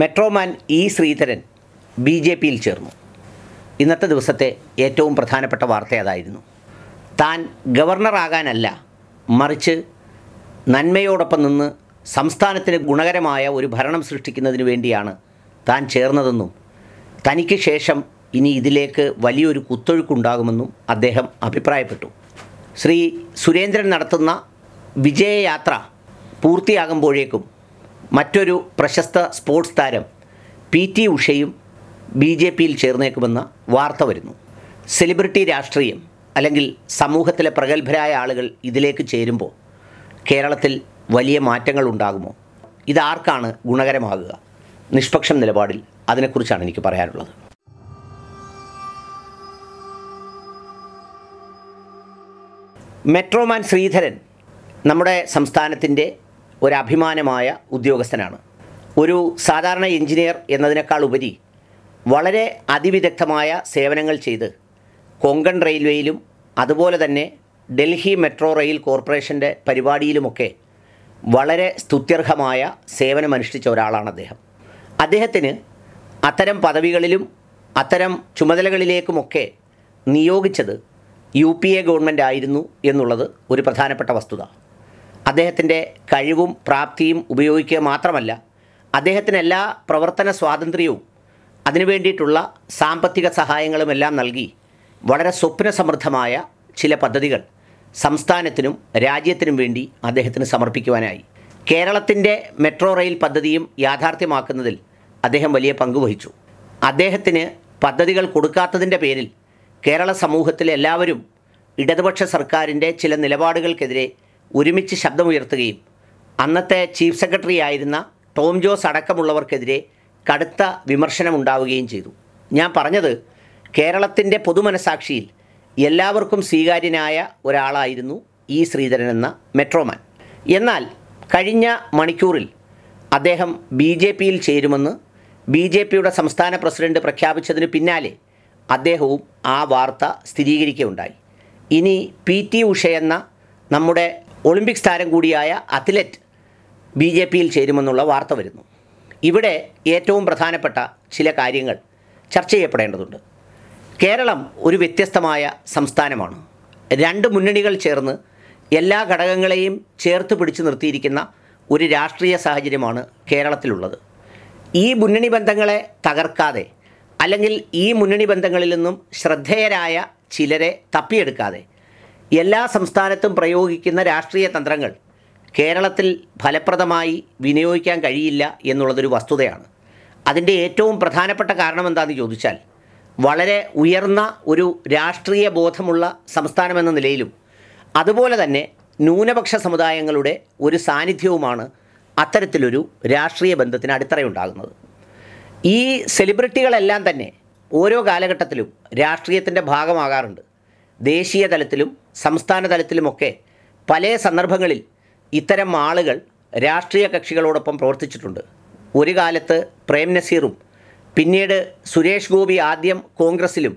metro man E Sreedharan B J പിയിൽ ചേർന്നു ഇന്നത്തെ ദിവസത്തെ ഏറ്റവും പ്രധാനപ്പെട്ട വാർത്ത അതായിരുന്നു താൻ ഗവർണറാകാനല്ല മറിച്ച് നന്മയോടൊപ്പം നിന്ന് സംസ്ഥാനത്തിന് ഗുണകരമായ ഒരു ഭരണം സൃഷ്ടിക്കുന്നതിന് വേണ്ടിയാണ് താൻ ചേർന്നതെന്നും തനിക്ക് ശേഷം ഇനി ഇതിലേക്ക് വലിയൊരു കുത്തൊഴുക്കുണ്ടാകുമെന്നും അദ്ദേഹം അഭിപ്രായപ്പെട്ടു ശ്രീ സുരേന്ദ്രൻ നടത്തുന്ന വിജയയാത്ര പൂർത്തിയാകുമ്പോഴേക്കും മറ്റൊരു പ്രശസ്ത സ്പോർട്സ് താരം പി ടി ഉഷയും ബി ജെ പിയിൽ ചേർന്നേക്കുമെന്ന വാർത്ത വരുന്നു സെലിബ്രിറ്റി രാഷ്ട്രീയം അല്ലെങ്കിൽ സമൂഹത്തിലെ പ്രഗത്ഭരായ ആളുകൾ ഇതിലേക്ക് ചേരുമ്പോൾ കേരളത്തിൽ വലിയ മാറ്റങ്ങൾ ഉണ്ടാകുമോ ഇതാർക്കാണ് ഗുണകരമാകുക നിഷ്പക്ഷം നിലപാടിൽ അതിനെക്കുറിച്ചാണ് എനിക്ക് പറയാനുള്ളത് മെട്രോമാൻ ശ്രീധരൻ നമ്മുടെ സംസ്ഥാനത്തിൻ്റെ ഒരഭിമാനമായ ഉദ്യോഗസ്ഥനാണ് ഒരു സാധാരണ എഞ്ചിനീയർ എന്നതിനേക്കാൾ ഉപരി വളരെ അതിവിദഗ്ധമായ സേവനങ്ങൾ ചെയ്ത് കൊങ്കൺ റെയിൽവേയിലും അതുപോലെ തന്നെ ഡൽഹി മെട്രോ റെയിൽ കോർപ്പറേഷൻ്റെ പരിപാടിയിലുമൊക്കെ വളരെ സ്തുത്യർഹമായ സേവനമനുഷ്ഠിച്ച ഒരാളാണ് അദ്ദേഹം അദ്ദേഹത്തിന് അത്തരം പദവികളിലും അത്തരം ചുമതലകളിലേക്കുമൊക്കെ നിയോഗിച്ചത് യു പി എ ഗവൺമെൻറ് ആയിരുന്നു എന്നുള്ളത് ഒരു പ്രധാനപ്പെട്ട വസ്തുത അദ്ദേഹത്തിൻ്റെ കഴിവും പ്രാപ്തിയും ഉപയോഗിക്കുക മാത്രമല്ല അദ്ദേഹത്തിന് എല്ലാ പ്രവർത്തന സ്വാതന്ത്ര്യവും അതിനു വേണ്ടിയിട്ടുള്ള സാമ്പത്തിക സഹായങ്ങളും എല്ലാം നൽകി വളരെ സ്വപ്നസമൃദ്ധമായ ചില പദ്ധതികൾ സംസ്ഥാനത്തിനും രാജ്യത്തിനും വേണ്ടി അദ്ദേഹത്തിന് സമർപ്പിക്കുവാനായി കേരളത്തിൻ്റെ മെട്രോ റെയിൽ പദ്ധതിയും യാഥാർത്ഥ്യമാക്കുന്നതിൽ അദ്ദേഹം വലിയ പങ്ക് വഹിച്ചു അദ്ദേഹത്തിന് പദ്ധതികൾ കൊടുക്കാത്തതിൻ്റെ പേരിൽ കേരള സമൂഹത്തിലെ എല്ലാവരും ഇടതുപക്ഷ സർക്കാരിൻ്റെ ചില നിലപാടുകൾക്കെതിരെ ഒരുമിച്ച് ശബ്ദമുയർത്തുകയും അന്നത്തെ ചീഫ് സെക്രട്ടറി ആയിരുന്ന ടോം ജോസ് അടക്കമുള്ളവർക്കെതിരെ കടുത്ത വിമർശനമുണ്ടാവുകയും ചെയ്തു ഞാൻ പറഞ്ഞത് കേരളത്തിൻ്റെ പൊതുമനസാക്ഷിയിൽ എല്ലാവർക്കും സ്വീകാര്യനായ ഒരാളായിരുന്നു ഇ ശ്രീധരൻ എന്ന മെട്രോമാൻ എന്നാൽ കഴിഞ്ഞ മണിക്കൂറിൽ അദ്ദേഹം ബി ജെ പിയിൽ ചേരുമെന്ന് ബി ജെ പിയുടെ സംസ്ഥാന പ്രസിഡന്റ് പ്രഖ്യാപിച്ചതിന് പിന്നാലെ അദ്ദേഹവും ആ വാർത്ത സ്ഥിരീകരിക്കുകയുണ്ടായി ഇനി പി ടി ഉഷ എന്ന നമ്മുടെ ഒളിമ്പിക്സ് താരം കൂടിയായ അത്ലറ്റ് ബി ജെ പിയിൽ ചേരുമെന്നുള്ള വാർത്ത വരുന്നു ഇവിടെ ഏറ്റവും പ്രധാനപ്പെട്ട ചില കാര്യങ്ങൾ ചർച്ച ചെയ്യപ്പെടേണ്ടതുണ്ട് കേരളം ഒരു വ്യത്യസ്തമായ സംസ്ഥാനമാണ് രണ്ട് മുന്നണികൾ ചേർന്ന് എല്ലാ ഘടകങ്ങളെയും ചേർത്ത് പിടിച്ചു നിർത്തിയിരിക്കുന്ന ഒരു രാഷ്ട്രീയ സാഹചര്യമാണ് കേരളത്തിലുള്ളത് ഈ മുന്നണി ബന്ധങ്ങളെ തകർക്കാതെ അല്ലെങ്കിൽ ഈ മുന്നണി ബന്ധങ്ങളിൽ നിന്നും ശ്രദ്ധേയരായ ചിലരെ തപ്പിയെടുക്കാതെ എല്ലാ സംസ്ഥാനത്തും പ്രയോഗിക്കുന്ന രാഷ്ട്രീയ തന്ത്രങ്ങൾ കേരളത്തിൽ ഫലപ്രദമായി വിനിയോഗിക്കാൻ കഴിയില്ല എന്നുള്ളതൊരു വസ്തുതയാണ് അതിൻ്റെ ഏറ്റവും പ്രധാനപ്പെട്ട കാരണം എന്താണെന്ന് ചോദിച്ചാൽ വളരെ ഉയർന്ന ഒരു രാഷ്ട്രീയ ബോധമുള്ള സംസ്ഥാനമെന്ന നിലയിലും അതുപോലെ തന്നെ ന്യൂനപക്ഷ സമുദായങ്ങളുടെ ഒരു സാന്നിധ്യവുമാണ് അത്തരത്തിലൊരു രാഷ്ട്രീയ ബന്ധത്തിന് അടിത്തറയുണ്ടാകുന്നത് ഈ സെലിബ്രിറ്റികളെല്ലാം തന്നെ ഓരോ കാലഘട്ടത്തിലും രാഷ്ട്രീയത്തിൻ്റെ ഭാഗമാകാറുണ്ട് ദേശീയ തലത്തിലും സംസ്ഥാന തലത്തിലുമൊക്കെ പല സന്ദർഭങ്ങളിൽ ഇത്തരം ആളുകൾ രാഷ്ട്രീയ കക്ഷികളോടൊപ്പം പ്രവർത്തിച്ചിട്ടുണ്ട് ഒരു കാലത്ത് പ്രേം നസീറും പിന്നീട് സുരേഷ് ഗോപി ആദ്യം കോൺഗ്രസിലും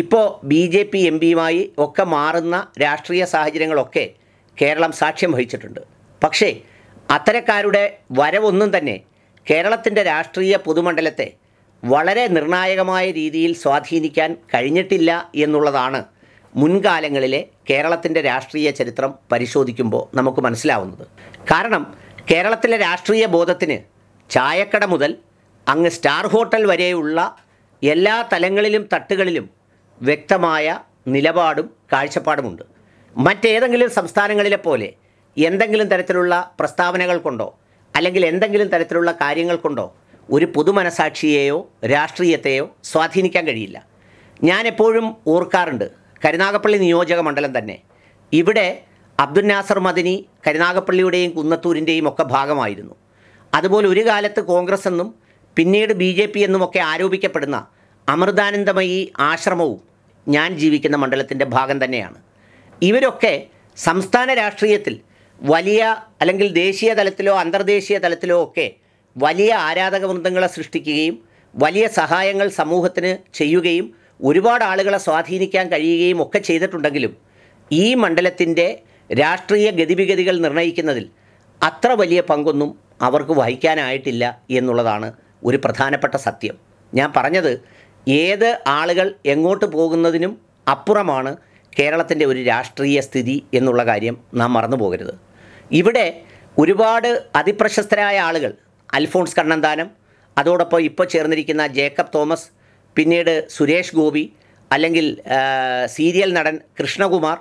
ഇപ്പോൾ ബി ജെ പി എം പിയുമായി ഒക്കെ മാറുന്ന രാഷ്ട്രീയ സാഹചര്യങ്ങളൊക്കെ കേരളം സാക്ഷ്യം വഹിച്ചിട്ടുണ്ട് പക്ഷേ അത്തരക്കാരുടെ വരവൊന്നും തന്നെ കേരളത്തിൻ്റെ രാഷ്ട്രീയ പൊതുമണ്ഡലത്തെ വളരെ നിർണായകമായ രീതിയിൽ സ്വാധീനിക്കാൻ കഴിഞ്ഞിട്ടില്ല എന്നുള്ളതാണ് മുൻകാലങ്ങളിലെ കേരളത്തിൻ്റെ രാഷ്ട്രീയ ചരിത്രം പരിശോധിക്കുമ്പോൾ നമുക്ക് മനസ്സിലാവുന്നത് കാരണം കേരളത്തിലെ രാഷ്ട്രീയ ബോധത്തിന് ചായക്കട മുതൽ അങ്ങ് സ്റ്റാർ ഹോട്ടൽ വരെയുള്ള എല്ലാ തലങ്ങളിലും തട്ടുകളിലും വ്യക്തമായ നിലപാടും കാഴ്ചപ്പാടുമുണ്ട് മറ്റേതെങ്കിലും സംസ്ഥാനങ്ങളിലെ പോലെ എന്തെങ്കിലും തരത്തിലുള്ള പ്രസ്താവനകൾ കൊണ്ടോ അല്ലെങ്കിൽ എന്തെങ്കിലും തരത്തിലുള്ള കാര്യങ്ങൾ കൊണ്ടോ ഒരു പൊതുമനസാക്ഷിയെയോ രാഷ്ട്രീയത്തെയോ സ്വാധീനിക്കാൻ കഴിയില്ല ഞാൻ എപ്പോഴും ഓർക്കാറുണ്ട് കരുനാഗപ്പള്ളി നിയോജക മണ്ഡലം തന്നെ ഇവിടെ അബ്ദുൽ നാസർ മദിനി കരുനാഗപ്പള്ളിയുടെയും കുന്നത്തൂരിൻ്റെയും ഒക്കെ ഭാഗമായിരുന്നു അതുപോലെ ഒരു കാലത്ത് കോൺഗ്രസ് എന്നും പിന്നീട് ബി ജെ പി എന്നുമൊക്കെ ആരോപിക്കപ്പെടുന്ന അമൃതാനന്ദമയി ആശ്രമവും ഞാൻ ജീവിക്കുന്ന മണ്ഡലത്തിൻ്റെ ഭാഗം തന്നെയാണ് ഇവരൊക്കെ സംസ്ഥാന രാഷ്ട്രീയത്തിൽ വലിയ അല്ലെങ്കിൽ ദേശീയ തലത്തിലോ അന്തർദേശീയ തലത്തിലോ ഒക്കെ വലിയ ആരാധക വൃന്ദങ്ങളെ സൃഷ്ടിക്കുകയും വലിയ സഹായങ്ങൾ സമൂഹത്തിന് ചെയ്യുകയും ഒരുപാട് ആളുകളെ സ്വാധീനിക്കാൻ കഴിയുകയും ഒക്കെ ചെയ്തിട്ടുണ്ടെങ്കിലും ഈ മണ്ഡലത്തിൻ്റെ രാഷ്ട്രീയ ഗതിവിഗതികൾ നിർണ്ണയിക്കുന്നതിൽ അത്ര വലിയ പങ്കൊന്നും അവർക്ക് വഹിക്കാനായിട്ടില്ല എന്നുള്ളതാണ് ഒരു പ്രധാനപ്പെട്ട സത്യം ഞാൻ പറഞ്ഞത് ഏത് ആളുകൾ എങ്ങോട്ട് പോകുന്നതിനും അപ്പുറമാണ് കേരളത്തിൻ്റെ ഒരു രാഷ്ട്രീയ സ്ഥിതി എന്നുള്ള കാര്യം നാം മറന്നു പോകരുത് ഇവിടെ ഒരുപാട് അതിപ്രശസ്തരായ ആളുകൾ അൽഫോൺസ് കണ്ണന്താനം അതോടൊപ്പം ഇപ്പോൾ ചേർന്നിരിക്കുന്ന ജേക്കബ് തോമസ് പിന്നീട് സുരേഷ് ഗോപി അല്ലെങ്കിൽ സീരിയൽ നടൻ കൃഷ്ണകുമാർ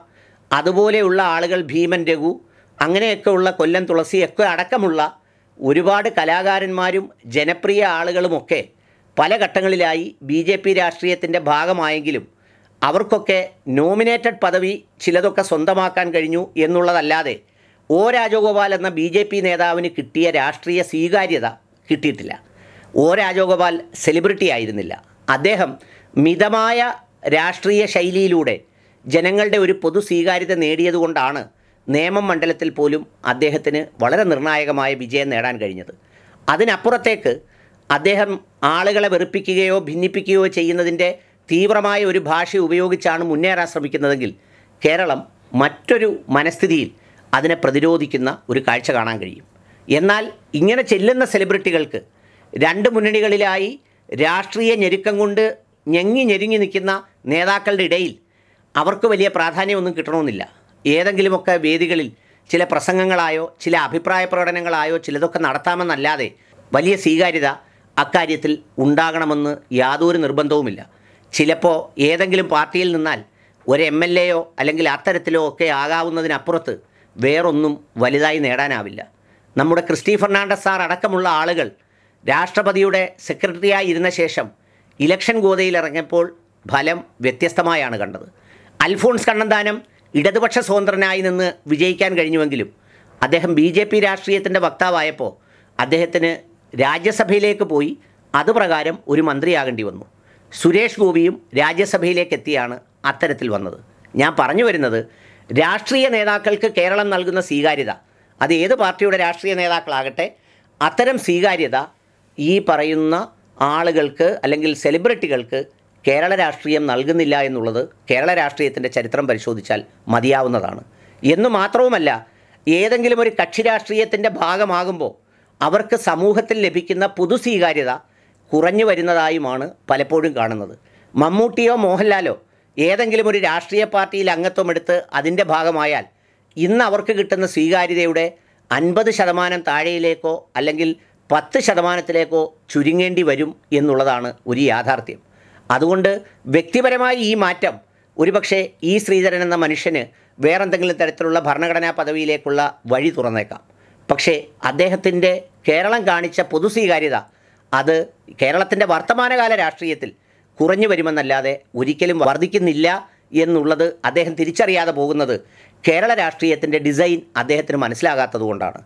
അതുപോലെയുള്ള ആളുകൾ ഭീമൻ രഘു അങ്ങനെയൊക്കെ ഉള്ള കൊല്ലം തുളസിയൊക്കെ അടക്കമുള്ള ഒരുപാട് കലാകാരന്മാരും ജനപ്രിയ ആളുകളുമൊക്കെ പല ഘട്ടങ്ങളിലായി ബി ജെ പി രാഷ്ട്രീയത്തിൻ്റെ ഭാഗമായെങ്കിലും അവർക്കൊക്കെ നോമിനേറ്റഡ് പദവി ചിലതൊക്കെ സ്വന്തമാക്കാൻ കഴിഞ്ഞു എന്നുള്ളതല്ലാതെ ഒ രാജഗോപാൽ എന്ന ബി ജെ പി നേതാവിന് കിട്ടിയ രാഷ്ട്രീയ സ്വീകാര്യത കിട്ടിയിട്ടില്ല ഒ രാജഗോപാൽ സെലിബ്രിറ്റി ആയിരുന്നില്ല അദ്ദേഹം മിതമായ രാഷ്ട്രീയ ശൈലിയിലൂടെ ജനങ്ങളുടെ ഒരു പൊതു സ്വീകാര്യത നേടിയതുകൊണ്ടാണ് നേമം മണ്ഡലത്തിൽ പോലും അദ്ദേഹത്തിന് വളരെ നിർണായകമായ വിജയം നേടാൻ കഴിഞ്ഞത് അതിനപ്പുറത്തേക്ക് അദ്ദേഹം ആളുകളെ വെറുപ്പിക്കുകയോ ഭിന്നിപ്പിക്കുകയോ ചെയ്യുന്നതിൻ്റെ തീവ്രമായ ഒരു ഭാഷ ഉപയോഗിച്ചാണ് മുന്നേറാൻ ശ്രമിക്കുന്നതെങ്കിൽ കേരളം മറ്റൊരു മനസ്ഥിതിയിൽ അതിനെ പ്രതിരോധിക്കുന്ന ഒരു കാഴ്ച കാണാൻ കഴിയും എന്നാൽ ഇങ്ങനെ ചെല്ലുന്ന സെലിബ്രിറ്റികൾക്ക് രണ്ട് മുന്നണികളിലായി രാഷ്ട്രീയ ഞെരുക്കം കൊണ്ട് ഞെങ്ങി ഞെരുങ്ങി നിൽക്കുന്ന നേതാക്കളുടെ ഇടയിൽ അവർക്ക് വലിയ പ്രാധാന്യമൊന്നും കിട്ടണമെന്നില്ല ഏതെങ്കിലുമൊക്കെ വേദികളിൽ ചില പ്രസംഗങ്ങളായോ ചില അഭിപ്രായ പ്രകടനങ്ങളായോ ചിലതൊക്കെ നടത്താമെന്നല്ലാതെ വലിയ സ്വീകാര്യത അക്കാര്യത്തിൽ ഉണ്ടാകണമെന്ന് യാതൊരു നിർബന്ധവുമില്ല ചിലപ്പോൾ ഏതെങ്കിലും പാർട്ടിയിൽ നിന്നാൽ ഒരു എം എൽ എയോ അല്ലെങ്കിൽ അത്തരത്തിലോ ഒക്കെ ആകാവുന്നതിനപ്പുറത്ത് വേറൊന്നും വലുതായി നേടാനാവില്ല നമ്മുടെ ക്രിസ്റ്റി ഫെർണാണ്ടസ് സാർ അടക്കമുള്ള ആളുകൾ രാഷ്ട്രപതിയുടെ സെക്രട്ടറിയായി ഇരുന്ന ശേഷം ഇലക്ഷൻ ഗോതയിലിറങ്ങിയപ്പോൾ ഫലം വ്യത്യസ്തമായാണ് കണ്ടത് അൽഫോൺസ് കണ്ണന്താനം ഇടതുപക്ഷ സ്വതന്ത്രനായി നിന്ന് വിജയിക്കാൻ കഴിഞ്ഞുവെങ്കിലും അദ്ദേഹം ബി ജെ പി രാഷ്ട്രീയത്തിൻ്റെ വക്താവായപ്പോൾ അദ്ദേഹത്തിന് രാജ്യസഭയിലേക്ക് പോയി അതുപ്രകാരം ഒരു മന്ത്രിയാകേണ്ടി വന്നു സുരേഷ് ഗോപിയും രാജ്യസഭയിലേക്ക് എത്തിയാണ് അത്തരത്തിൽ വന്നത് ഞാൻ പറഞ്ഞു വരുന്നത് രാഷ്ട്രീയ നേതാക്കൾക്ക് കേരളം നൽകുന്ന സ്വീകാര്യത അത് ഏത് പാർട്ടിയുടെ രാഷ്ട്രീയ നേതാക്കളാകട്ടെ അത്തരം സ്വീകാര്യത ഈ പറയുന്ന ആളുകൾക്ക് അല്ലെങ്കിൽ സെലിബ്രിറ്റികൾക്ക് കേരള രാഷ്ട്രീയം നൽകുന്നില്ല എന്നുള്ളത് കേരള രാഷ്ട്രീയത്തിൻ്റെ ചരിത്രം പരിശോധിച്ചാൽ മതിയാവുന്നതാണ് എന്ന് മാത്രവുമല്ല ഏതെങ്കിലും ഒരു കക്ഷി രാഷ്ട്രീയത്തിൻ്റെ ഭാഗമാകുമ്പോൾ അവർക്ക് സമൂഹത്തിൽ ലഭിക്കുന്ന പൊതു സ്വീകാര്യത കുറഞ്ഞു വരുന്നതായുമാണ് പലപ്പോഴും കാണുന്നത് മമ്മൂട്ടിയോ മോഹൻലാലോ ഏതെങ്കിലും ഒരു രാഷ്ട്രീയ പാർട്ടിയിൽ അംഗത്വം എടുത്ത് അതിൻ്റെ ഭാഗമായാൽ ഇന്ന് അവർക്ക് കിട്ടുന്ന സ്വീകാര്യതയുടെ അൻപത് ശതമാനം താഴെയിലേക്കോ അല്ലെങ്കിൽ പത്ത് ശതമാനത്തിലേക്കോ ചുരുങ്ങേണ്ടി വരും എന്നുള്ളതാണ് ഒരു യാഥാർത്ഥ്യം അതുകൊണ്ട് വ്യക്തിപരമായി ഈ മാറ്റം ഒരുപക്ഷെ ഈ ശ്രീധരൻ എന്ന മനുഷ്യന് വേറെന്തെങ്കിലും തരത്തിലുള്ള ഭരണഘടനാ പദവിയിലേക്കുള്ള വഴി തുറന്നേക്കാം പക്ഷേ അദ്ദേഹത്തിൻ്റെ കേരളം കാണിച്ച പൊതുസ്വീകാര്യത അത് കേരളത്തിൻ്റെ വർത്തമാനകാല രാഷ്ട്രീയത്തിൽ കുറഞ്ഞു വരുമെന്നല്ലാതെ ഒരിക്കലും വർദ്ധിക്കുന്നില്ല എന്നുള്ളത് അദ്ദേഹം തിരിച്ചറിയാതെ പോകുന്നത് കേരള രാഷ്ട്രീയത്തിൻ്റെ ഡിസൈൻ അദ്ദേഹത്തിന് മനസ്സിലാകാത്തതുകൊണ്ടാണ്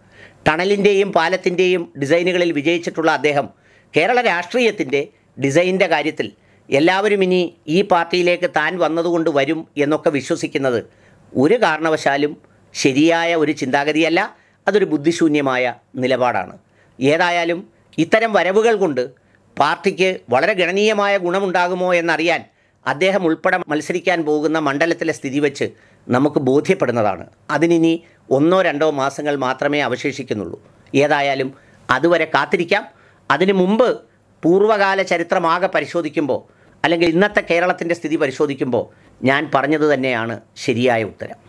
ടണലിൻ്റെയും പാലത്തിൻ്റെയും ഡിസൈനുകളിൽ വിജയിച്ചിട്ടുള്ള അദ്ദേഹം കേരള രാഷ്ട്രീയത്തിൻ്റെ ഡിസൈനിൻ്റെ കാര്യത്തിൽ എല്ലാവരും ഇനി ഈ പാർട്ടിയിലേക്ക് താൻ വന്നതുകൊണ്ട് വരും എന്നൊക്കെ വിശ്വസിക്കുന്നത് ഒരു കാരണവശാലും ശരിയായ ഒരു ചിന്താഗതിയല്ല അതൊരു ബുദ്ധിശൂന്യമായ നിലപാടാണ് ഏതായാലും ഇത്തരം വരവുകൾ കൊണ്ട് പാർട്ടിക്ക് വളരെ ഗണനീയമായ ഗുണമുണ്ടാകുമോ എന്നറിയാൻ അദ്ദേഹം ഉൾപ്പെടെ മത്സരിക്കാൻ പോകുന്ന മണ്ഡലത്തിലെ സ്ഥിതി വെച്ച് നമുക്ക് ബോധ്യപ്പെടുന്നതാണ് അതിനി ഒന്നോ രണ്ടോ മാസങ്ങൾ മാത്രമേ അവശേഷിക്കുന്നുള്ളൂ ഏതായാലും അതുവരെ കാത്തിരിക്കാം അതിനു മുമ്പ് പൂർവ്വകാല ചരിത്രമാകെ പരിശോധിക്കുമ്പോൾ അല്ലെങ്കിൽ ഇന്നത്തെ കേരളത്തിൻ്റെ സ്ഥിതി പരിശോധിക്കുമ്പോൾ ഞാൻ പറഞ്ഞത് തന്നെയാണ് ശരിയായ ഉത്തരം